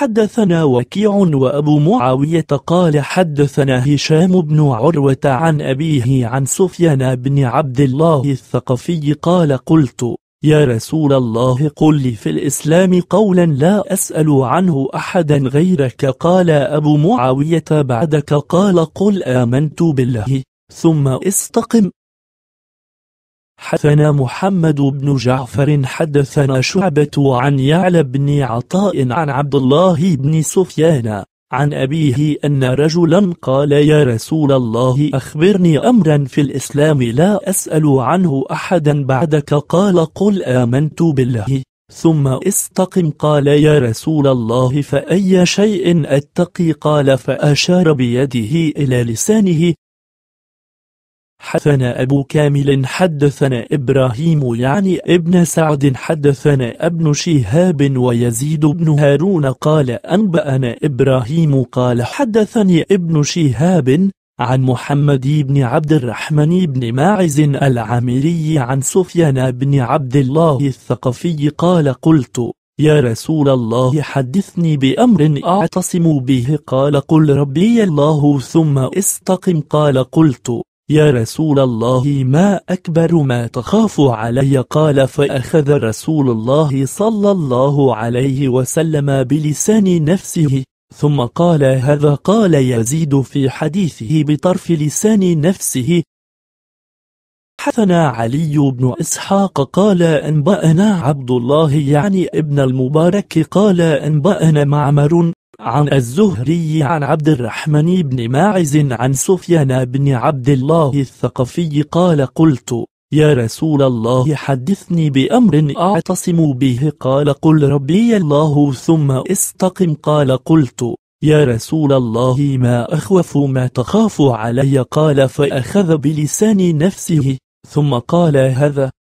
حدثنا وكيع وأبو معاوية قال حدثنا هشام بن عروة عن أبيه عن سفيان بن عبد الله الثقفي قال قلت يا رسول الله قل لي في الإسلام قولا لا أسأل عنه أحدا غيرك قال أبو معاوية بعدك قال قل آمنت بالله ثم استقم حدثنا محمد بن جعفر حدثنا شعبة عن يعلى بن عطاء عن عبد الله بن سفيان عن أبيه أن رجلا قال يا رسول الله أخبرني أمرا في الإسلام لا أسأل عنه أحدا بعدك قال قل آمنت بالله ثم استقم قال يا رسول الله فأي شيء أتقي قال فأشار بيده إلى لسانه حدثنا أبو كامل حدثنا إبراهيم يعني ابن سعد حدثنا ابن شهاب ويزيد بن هارون قال أنبأنا إبراهيم قال حدثني ابن شهاب عن محمد بن عبد الرحمن بن ماعز العامري عن سفيان بن عبد الله الثقفي قال قلت يا رسول الله حدثني بأمر أعتصم به قال قل ربي الله ثم استقم قال قلت يا رسول الله ما أكبر ما تخاف علي قال فأخذ رسول الله صلى الله عليه وسلم بلسان نفسه ثم قال هذا قال يزيد في حديثه بطرف لسان نفسه حثنا علي بن إسحاق قال أنبأنا عبد الله يعني ابن المبارك قال أنبأنا معمر عن الزهري عن عبد الرحمن بن ماعز عن سفيان بن عبد الله الثقفي قال قلت يا رسول الله حدثني بأمر أعتصم به قال قل ربي الله ثم استقم قال قلت يا رسول الله ما أخوف ما تخاف علي قال فأخذ بلسان نفسه ثم قال هذا